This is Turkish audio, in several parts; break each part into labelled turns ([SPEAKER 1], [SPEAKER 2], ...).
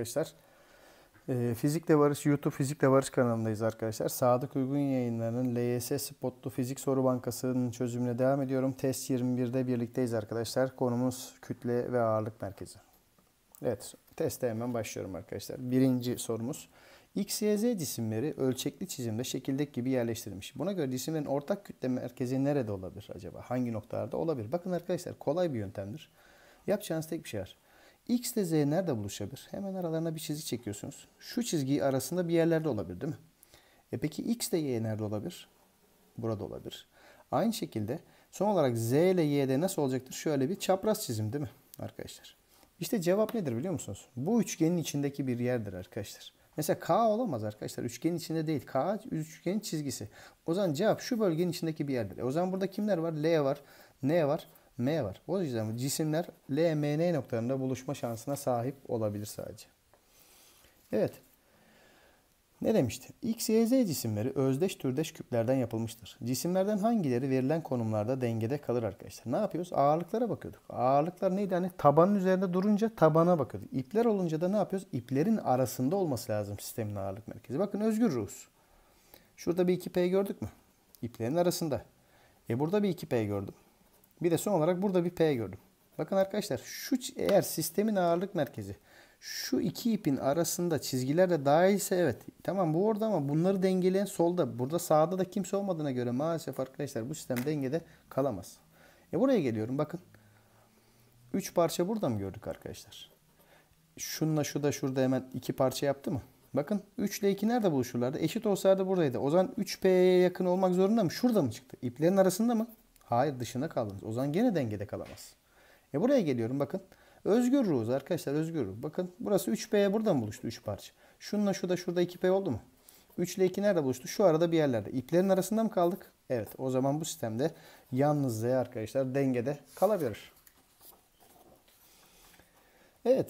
[SPEAKER 1] arkadaşlar. Ee, Fizikle Barış YouTube Fizikle Barış kanalındayız arkadaşlar. Sadık Uygun yayınlarının LYS Spotlu Fizik Soru Bankası'nın çözümüne devam ediyorum. Test 21'de birlikteyiz arkadaşlar. Konumuz kütle ve ağırlık merkezi. Evet teste hemen başlıyorum arkadaşlar. Birinci sorumuz. X, Y, Z cisimleri ölçekli çizimde şekildeki gibi yerleştirilmiş. Buna göre cisimlerin ortak kütle merkezi nerede olabilir acaba? Hangi noktalarda olabilir? Bakın arkadaşlar kolay bir yöntemdir. Yapacağınız tek bir şey var. X ile Z nerede buluşabilir? Hemen aralarına bir çizgi çekiyorsunuz. Şu çizgi arasında bir yerlerde olabilir değil mi? E peki X ile Y nerede olabilir? Burada olabilir. Aynı şekilde son olarak Z ile Y'de nasıl olacaktır? Şöyle bir çapraz çizim değil mi arkadaşlar? İşte cevap nedir biliyor musunuz? Bu üçgenin içindeki bir yerdir arkadaşlar. Mesela K olamaz arkadaşlar. Üçgenin içinde değil. K üçgenin çizgisi. O zaman cevap şu bölgenin içindeki bir yerdir. E o zaman burada kimler var? L var. N var. M var. O yüzden cisimler L, M, N noktalarında buluşma şansına sahip olabilir sadece. Evet. Ne demişti? X, Y, Z cisimleri özdeş türdeş küplerden yapılmıştır. Cisimlerden hangileri verilen konumlarda dengede kalır arkadaşlar? Ne yapıyoruz? Ağırlıklara bakıyorduk. Ağırlıklar neydi? Hani tabanın üzerinde durunca tabana bakıyorduk. İpler olunca da ne yapıyoruz? İplerin arasında olması lazım sistemin ağırlık merkezi. Bakın özgür ruhuz. Şurada bir 2P gördük mü? İplerin arasında. E burada bir 2P gördüm. Bir de son olarak burada bir P gördüm. Bakın arkadaşlar şu eğer sistemin ağırlık merkezi şu iki ipin arasında çizgiler de dahilse evet. Tamam bu orada ama bunları dengeleyen solda. Burada sağda da kimse olmadığına göre maalesef arkadaşlar bu sistem dengede kalamaz. E buraya geliyorum bakın. 3 parça burada mı gördük arkadaşlar? Şunla şu da şurada hemen iki parça yaptı mı? Bakın 3 ile 2 nerede buluşurlardı? Eşit olsaydı buradaydı. O zaman 3P'ye yakın olmak zorunda mı? Şurada mı çıktı? İplerin arasında mı? Hayır dışına kaldınız. O zaman gene dengede kalamaz. E buraya geliyorum bakın. Özgür ruhuz arkadaşlar özgür ruh. Bakın burası 3P'ye buradan buluştu 3 parça. Şununla şurada şurada 2P oldu mu? 3 ile 2 nerede buluştu? Şu arada bir yerlerde. İplerin arasında mı kaldık? Evet o zaman bu sistemde yalnız Z arkadaşlar dengede kalabilir. Evet.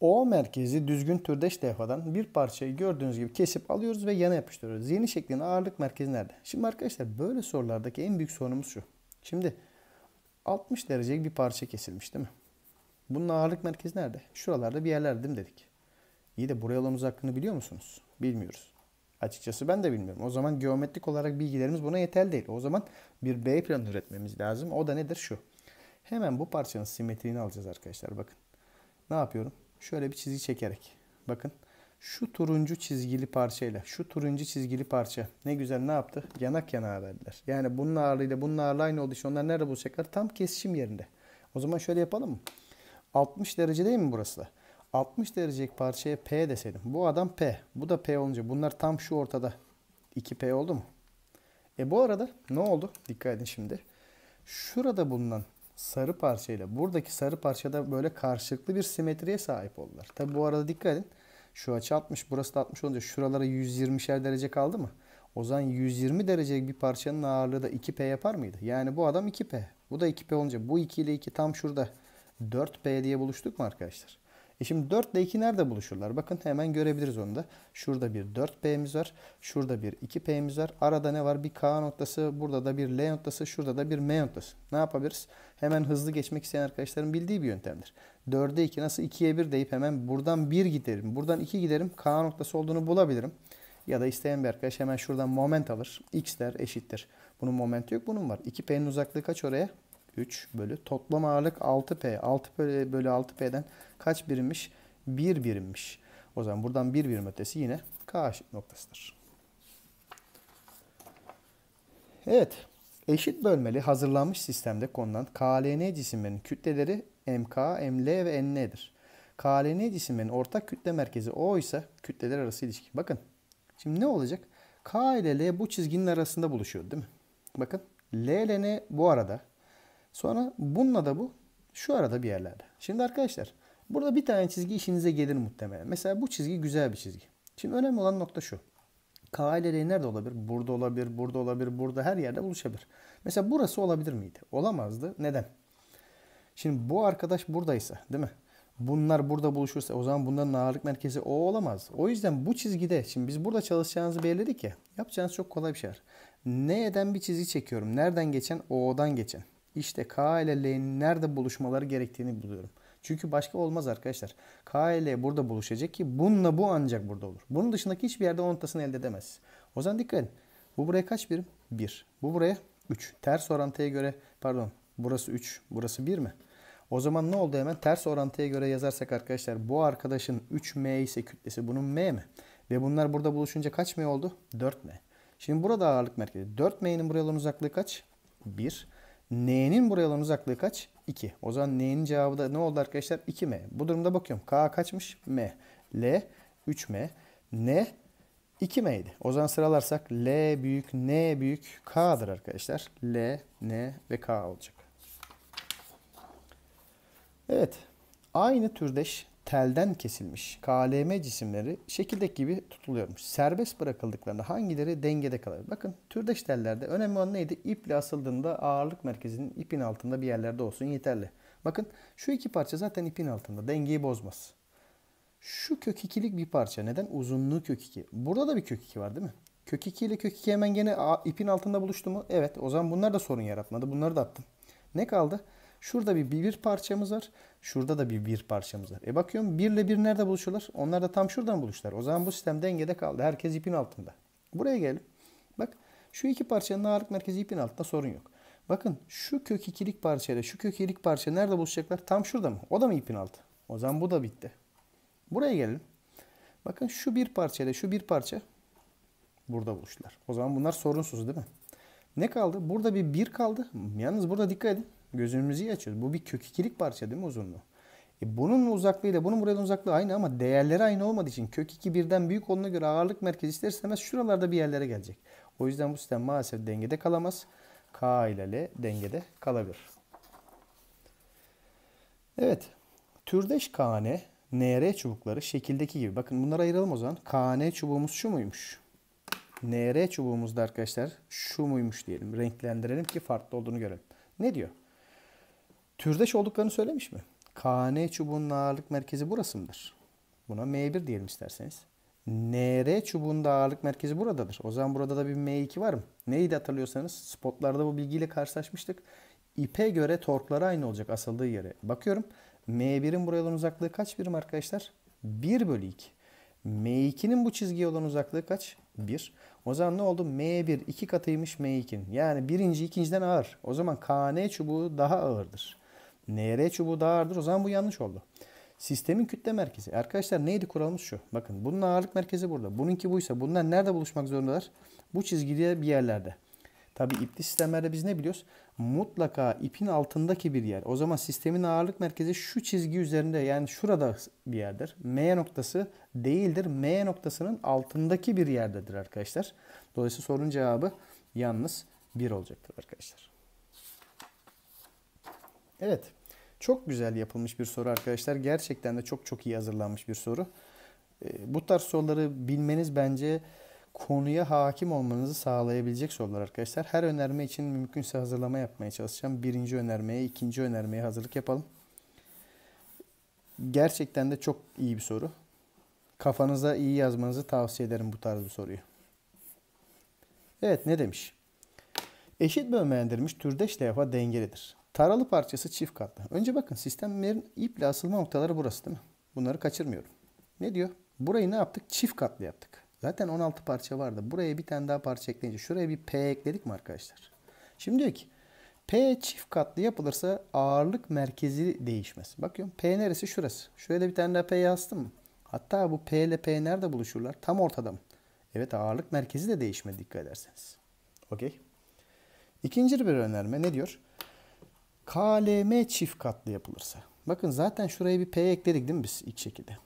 [SPEAKER 1] O merkezi düzgün türdeş defadan bir parçayı gördüğünüz gibi kesip alıyoruz ve yana yapıştırıyoruz. Yeni şeklin ağırlık merkezi nerede? Şimdi arkadaşlar böyle sorulardaki en büyük sorunumuz şu. Şimdi 60 derecelik bir parça kesilmiş değil mi? Bunun ağırlık merkezi nerede? Şuralarda bir yerlerde değil mi dedik? İyi de buraya olan uzaklığını biliyor musunuz? Bilmiyoruz. Açıkçası ben de bilmiyorum. O zaman geometrik olarak bilgilerimiz buna yeterli değil. O zaman bir B planı üretmemiz lazım. O da nedir? Şu. Hemen bu parçanın simetriğini alacağız arkadaşlar. Bakın. Ne yapıyorum? Şöyle bir çizgi çekerek. Bakın. Şu turuncu çizgili parçayla şu turuncu çizgili parça ne güzel ne yaptı? Yanak yana verdiler. Yani bunun ağırlığıyla bunun ağırlığı aynı oldu için onlar nerede buluşacaklar? Tam kesişim yerinde. O zaman şöyle yapalım mı? 60 derece değil mi burası da? 60 derecelik parçaya P deseydim. Bu adam P. Bu da P olunca bunlar tam şu ortada. 2P oldu mu? E bu arada ne oldu? Dikkat edin şimdi. Şurada bulunan sarı parçayla buradaki sarı parçada böyle karşılıklı bir simetriye sahip oldular. Tabi bu arada dikkat edin. Şu açı 60 burası da 60 olunca şuralara 120'şer derece kaldı mı? O zaman 120 derecelik bir parçanın ağırlığı da 2P yapar mıydı? Yani bu adam 2P. Bu da 2P olunca bu 2 ile 2 tam şurada 4P diye buluştuk mu arkadaşlar? E şimdi 4 ile 2 nerede buluşurlar? Bakın hemen görebiliriz onu da. Şurada bir 4P'miz var. Şurada bir 2P'miz var. Arada ne var? Bir K noktası, burada da bir L noktası, şurada da bir M noktası. Ne yapabiliriz? Hemen hızlı geçmek isteyen arkadaşların bildiği bir yöntemdir. 4'e 2 nasıl 2'ye 1 deyip hemen buradan 1 giderim, buradan 2 giderim. K noktası olduğunu bulabilirim. Ya da isteyen bir arkadaş hemen şuradan moment alır. X der eşittir. Bunun momenti yok, bunun var. 2P'nin uzaklığı kaç oraya? 3 bölü toplam ağırlık 6P. 6 bölü, bölü 6P'den kaç birimmiş? 1 birimmiş. O zaman buradan 1 birim ötesi yine K noktasıdır. Evet. Eşit bölmeli hazırlanmış sistemde konulan KLN cisimlerin kütleleri MK, ML ve NN'dir. KLN cisimlerin ortak kütle merkezi O ise kütleler arası ilişki. Bakın. Şimdi ne olacak? K ile L bu çizginin arasında buluşuyor değil mi? Bakın. L ile N bu arada. Sonra bununla da bu şu arada bir yerlerde. Şimdi arkadaşlar burada bir tane çizgi işinize gelir muhtemelen. Mesela bu çizgi güzel bir çizgi. Şimdi önemli olan nokta şu. K ile L nerede olabilir? Burada olabilir, burada olabilir, burada her yerde buluşabilir. Mesela burası olabilir miydi? Olamazdı. Neden? Şimdi bu arkadaş buradaysa değil mi? Bunlar burada buluşursa o zaman bunların ağırlık merkezi o olamaz. O yüzden bu çizgide şimdi biz burada çalışacağınızı belirledik ya. Yapacağınız çok kolay bir şey Neden bir çizgi çekiyorum. Nereden geçen? O'dan geçen. İşte K ile L'nin nerede buluşmaları gerektiğini buluyorum. Çünkü başka olmaz arkadaşlar. K ile burada buluşacak ki bununla bu ancak burada olur. Bunun dışındaki hiçbir yerde onun ortasını elde edemez. O zaman dikkat edin. Bu buraya kaç birim? 1. Bu buraya 3. Ters orantıya göre pardon burası 3 burası 1 mi? O zaman ne oldu hemen? Ters orantıya göre yazarsak arkadaşlar bu arkadaşın 3M ise kütlesi bunun M mi? Ve bunlar burada buluşunca kaç M oldu? 4M. Şimdi burada ağırlık merkezi. 4M'nin buraya olan uzaklığı kaç? 1. N'nin buraların uzaklığı kaç? 2. O zaman N'nin cevabı da ne oldu arkadaşlar? 2M. Bu durumda bakıyorum. K kaçmış? M. L 3M. N 2M idi. O zaman sıralarsak L büyük, N büyük, K'dır arkadaşlar. L, N ve K olacak. Evet. Aynı türdeş telden kesilmiş KLM cisimleri şekildeki gibi tutuluyormuş. Serbest bırakıldıklarında hangileri dengede kalır? Bakın türdeş tellerde önemli olan neydi? İple asıldığında ağırlık merkezinin ipin altında bir yerlerde olsun yeterli. Bakın şu iki parça zaten ipin altında dengeyi bozmaz. Şu kök ikilik bir parça. Neden? Uzunluğu kök iki. Burada da bir kök iki var değil mi? Kök iki ile kök iki hemen gene ipin altında buluştu mu? Evet. O zaman bunlar da sorun yaratmadı. Bunları da attım. Ne kaldı? Şurada bir bir parçamız var. Şurada da bir bir parçamız var. E bakıyorum 1 ile 1 nerede buluşuyorlar? Onlar da tam şuradan buluşlar. O zaman bu sistem dengede kaldı. Herkes ipin altında. Buraya gelin. Bak şu iki parçanın ağırlık merkezi ipin altında sorun yok. Bakın şu kök ikilik parçayla şu kök ikilik parça nerede buluşacaklar? Tam şurada mı? O da mı ipin altı? O zaman bu da bitti. Buraya gelin. Bakın şu bir parçayla şu bir parça burada buluştular. O zaman bunlar sorunsuz değil mi? Ne kaldı? Burada bir bir kaldı. Yalnız burada dikkat edin. Gözümüzü açıyoruz. Bu bir kök ikilik parça değil mi uzunluğu? E bunun uzaklığıyla bunun buradan uzaklığı aynı ama değerleri aynı olmadığı için kök 2 birden büyük olduğuna göre ağırlık merkezi ister istemez şuralarda bir yerlere gelecek. O yüzden bu sistem maalesef dengede kalamaz. K ile L dengede kalabilir. Evet. Türdeş KN, NR çubukları şekildeki gibi. Bakın bunları ayıralım o zaman. KN çubuğumuz şu muymuş? NR çubuğumuz da arkadaşlar şu muymuş diyelim. Renklendirelim ki farklı olduğunu görelim. Ne diyor? Türdeş olduklarını söylemiş mi? KN çubuğunun ağırlık merkezi burası mıdır? Buna M1 diyelim isterseniz. NR çubuğunun da ağırlık merkezi buradadır. O zaman burada da bir M2 var mı? Neydi hatırlıyorsanız spotlarda bu bilgiyle karşılaşmıştık. İpe göre torkları aynı olacak asıldığı yere. Bakıyorum M1'in buraya olan uzaklığı kaç birim arkadaşlar? 1 bölü 2. M2'nin bu çizgiye olan uzaklığı kaç? 1. O zaman ne oldu? M1 2 katıymış M2'nin. Yani birinci ikinciden ağır. O zaman KN çubuğu daha ağırdır. NR çubuğu daha ağırdır. O zaman bu yanlış oldu. Sistemin kütle merkezi. Arkadaşlar neydi kuralımız şu. Bakın bunun ağırlık merkezi burada. Bununki buysa bunlar nerede buluşmak zorundalar? Bu çizgide bir yerlerde. Tabi ipli sistemlerde biz ne biliyoruz? Mutlaka ipin altındaki bir yer. O zaman sistemin ağırlık merkezi şu çizgi üzerinde yani şurada bir yerdir. M noktası değildir. M noktasının altındaki bir yerdedir arkadaşlar. Dolayısıyla sorunun cevabı yalnız bir olacaktır arkadaşlar. Evet. Çok güzel yapılmış bir soru arkadaşlar. Gerçekten de çok çok iyi hazırlanmış bir soru. Ee, bu tarz soruları bilmeniz bence konuya hakim olmanızı sağlayabilecek sorular arkadaşlar. Her önerme için mümkünse hazırlama yapmaya çalışacağım. Birinci önermeye, ikinci önermeye hazırlık yapalım. Gerçekten de çok iyi bir soru. Kafanıza iyi yazmanızı tavsiye ederim bu tarz bir soruyu. Evet ne demiş? Eşit bölmelendirilmiş türdeş levha dengelidir. Taralı parçası çift katlı. Önce bakın sistemlerin iple asılma noktaları burası değil mi? Bunları kaçırmıyorum. Ne diyor? Burayı ne yaptık? Çift katlı yaptık. Zaten 16 parça vardı. Buraya bir tane daha parça ekleyince şuraya bir P ekledik mi arkadaşlar? Şimdi diyor ki P çift katlı yapılırsa ağırlık merkezi değişmez. Bakıyorum P neresi? Şurası. Şöyle bir tane daha P yazdım mı? Hatta bu P ile P nerede buluşurlar? Tam ortada mı? Evet ağırlık merkezi de değişmedi dikkat ederseniz. Okey. İkinci bir önerme ne diyor? KLM çift katlı yapılırsa. Bakın zaten şuraya bir P ekledik değil mi biz ilk şekilde?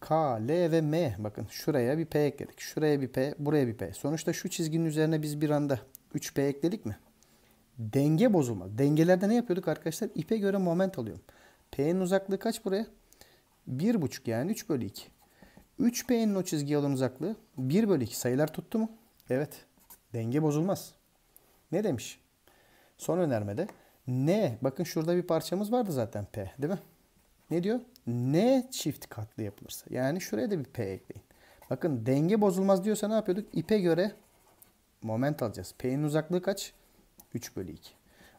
[SPEAKER 1] K, L ve M. Bakın şuraya bir P ekledik. Şuraya bir P, buraya bir P. Sonuçta şu çizginin üzerine biz bir anda 3 P ekledik mi? Denge bozulma. Dengelerde ne yapıyorduk arkadaşlar? İpe göre moment alıyorum. P'nin uzaklığı kaç buraya? 1,5 yani 3 bölü 2. 3P'nin o çizgiye olan uzaklığı 1 bölü 2. Sayılar tuttu mu? Evet. Denge bozulmaz. Ne demiş? Son önermede ne, Bakın şurada bir parçamız vardı zaten P değil mi? Ne diyor? Ne çift katlı yapılırsa. Yani şuraya da bir P ekleyin. Bakın denge bozulmaz diyorsa ne yapıyorduk? İpe göre moment alacağız. P'nin uzaklığı kaç? 3 bölü 2.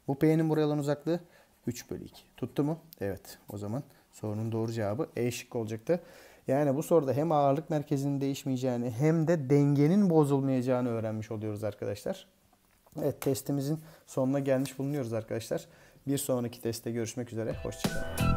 [SPEAKER 1] Bu P'nin buraya olan uzaklığı 3 bölü 2. Tuttu mu? Evet. O zaman sorunun doğru cevabı E şık olacaktı. Yani bu soruda hem ağırlık merkezinin değişmeyeceğini hem de dengenin bozulmayacağını öğrenmiş oluyoruz arkadaşlar. Evet testimizin sonuna gelmiş bulunuyoruz arkadaşlar. Bir sonraki teste görüşmek üzere. Hoşçakalın.